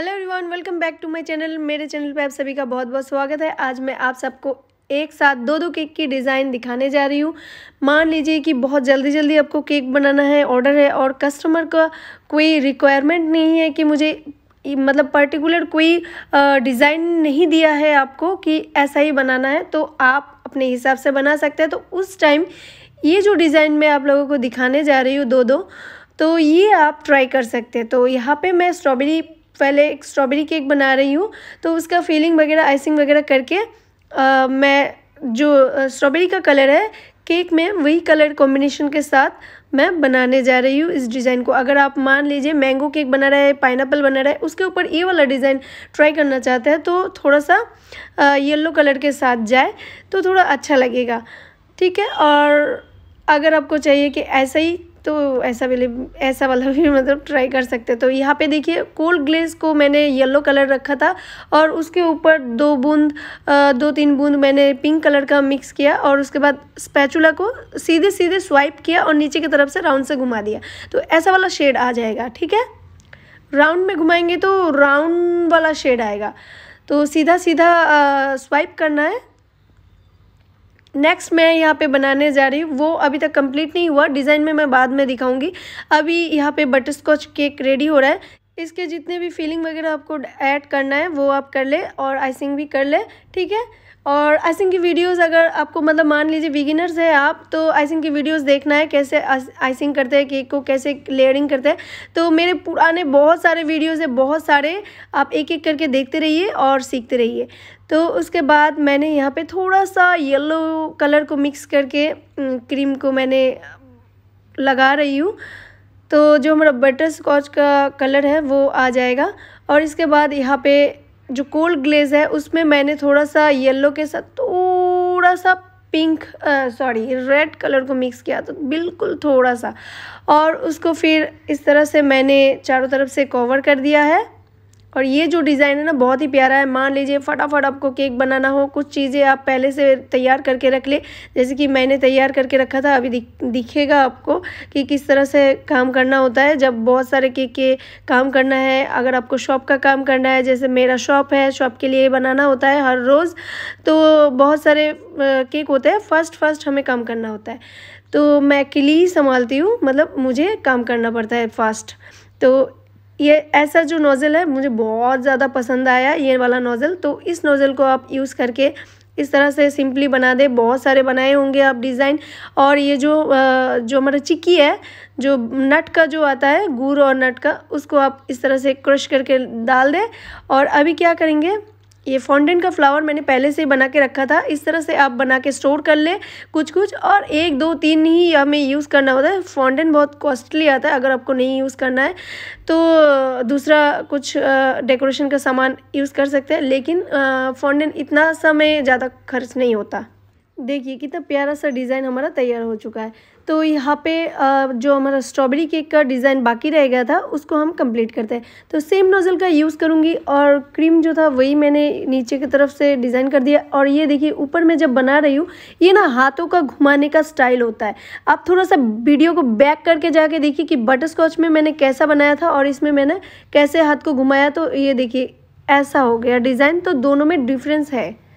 hello everyone welcome back to my channel मेरे channel पे आप सभी का बहुत बहुत स्वागत है आज मैं आप सबको एक साथ दो दो केक की डिज़ाइन दिखाने जा रही हूँ मान लीजिए कि बहुत जल्दी जल्दी आपको केक बनाना है ऑर्डर है और कस्टमर का कोई रिक्वायरमेंट नहीं है कि मुझे मतलब पर्टिकुलर कोई डिज़ाइन नहीं दिया है आपको कि ऐसा ही बनाना है तो आप अपने हिसाब से बना सकते हैं तो उस टाइम ये जो डिज़ाइन मैं आप लोगों को दिखाने जा रही हूँ दो दो तो ये आप ट्राई कर सकते हैं तो यहाँ पे मैं स्ट्रॉबेरी पहले एक स्ट्रॉबेरी केक बना रही हूँ तो उसका फीलिंग वगैरह आइसिंग वगैरह करके आ, मैं जो स्ट्रॉबेरी का कलर है केक में वही कलर कॉम्बिनेशन के साथ मैं बनाने जा रही हूँ इस डिज़ाइन को अगर आप मान लीजिए मैंगो केक बना रहा है पाइनएप्पल बना रहा है उसके ऊपर ये वाला डिज़ाइन ट्राई करना चाहते हैं तो थोड़ा सा येलो कलर के साथ जाए तो थोड़ा अच्छा लगेगा ठीक है और अगर आपको चाहिए कि ऐसा ही तो ऐसा वाले ऐसा वाला भी मतलब ट्राई कर सकते तो यहाँ पे देखिए कोल्ड ग्लेस को मैंने येलो कलर रखा था और उसके ऊपर दो बूंद दो तीन बूंद मैंने पिंक कलर का मिक्स किया और उसके बाद स्पैचुला को सीधे सीधे स्वाइप किया और नीचे की तरफ से राउंड से घुमा दिया तो ऐसा वाला शेड आ जाएगा ठीक है राउंड में घुमाएंगे तो राउंड वाला शेड आएगा तो सीधा सीधा स्वाइप करना है नेक्स्ट मैं यहाँ पे बनाने जा रही हूँ वो अभी तक कंप्लीट नहीं हुआ डिज़ाइन में मैं बाद में दिखाऊंगी अभी यहाँ पे बटर स्कॉच केक रेडी हो रहा है इसके जितने भी फीलिंग वगैरह आपको ऐड करना है वो आप कर ले और आइसिंग भी कर ले ठीक है और आइसिंग की वीडियोस अगर आपको मतलब मान लीजिए बिगिनर्स है आप तो आइसिंग की वीडियोस देखना है कैसे आइसिंग करते हैं केक को कैसे लेयरिंग करते हैं तो मेरे पुराने बहुत सारे वीडियोस है बहुत सारे आप एक एक करके देखते रहिए और सीखते रहिए तो उसके बाद मैंने यहाँ पे थोड़ा सा येलो कलर को मिक्स करके क्रीम को मैंने लगा रही हूँ तो जो हमारा बटर स्कॉच का कलर है वो आ जाएगा और इसके बाद यहाँ पे जो कोल्ड ग्लेज है उसमें मैंने थोड़ा सा येलो के साथ थोड़ा सा पिंक सॉरी रेड कलर को मिक्स किया तो बिल्कुल थोड़ा सा और उसको फिर इस तरह से मैंने चारों तरफ से कवर कर दिया है और ये जो डिज़ाइन है ना बहुत ही प्यारा है मान लीजिए फटाफट आपको केक बनाना हो कुछ चीज़ें आप पहले से तैयार करके रख ले जैसे कि मैंने तैयार करके रखा था अभी दिख, दिखेगा आपको कि किस तरह से काम करना होता है जब बहुत सारे केक के काम करना है अगर आपको शॉप का काम करना है जैसे मेरा शॉप है शॉप के लिए बनाना होता है हर रोज़ तो बहुत सारे केक होते हैं फर्स्ट फर्स्ट हमें काम करना होता है तो मैं अकेली ही संभालती हूँ मतलब मुझे काम करना पड़ता है फास्ट तो ये ऐसा जो नोज़ल है मुझे बहुत ज़्यादा पसंद आया ये वाला नोज़ल तो इस नोज़ल को आप यूज़ करके इस तरह से सिंपली बना दे बहुत सारे बनाए होंगे आप डिज़ाइन और ये जो जो हमारा चिक्की है जो नट का जो आता है गुड़ और नट का उसको आप इस तरह से क्रश करके डाल दें और अभी क्या करेंगे ये फाउंडेंट का फ्लावर मैंने पहले से ही बना के रखा था इस तरह से आप बना के स्टोर कर लें कुछ कुछ और एक दो तीन ही हमें यूज़ करना होता है फाउंडेंट बहुत कॉस्टली आता है अगर आपको नहीं यूज़ करना है तो दूसरा कुछ डेकोरेशन का सामान यूज़ कर सकते हैं लेकिन फाउंडेंट इतना समय ज़्यादा खर्च नहीं होता देखिए कितना प्यारा सा डिज़ाइन हमारा तैयार हो चुका है तो यहाँ पे जो हमारा स्ट्रॉबेरी केक का डिज़ाइन बाकी रह गया था उसको हम कंप्लीट करते हैं तो सेम नोज़ल का यूज़ करूँगी और क्रीम जो था वही मैंने नीचे की तरफ से डिज़ाइन कर दिया और ये देखिए ऊपर मैं जब बना रही हूँ ये ना हाथों का घुमाने का स्टाइल होता है आप थोड़ा सा वीडियो को बैक करके जाके देखिए कि बटर स्कॉच में मैंने कैसा बनाया था और इसमें मैंने कैसे हाथ को घुमाया तो ये देखिए ऐसा हो गया डिज़ाइन तो दोनों में डिफरेंस है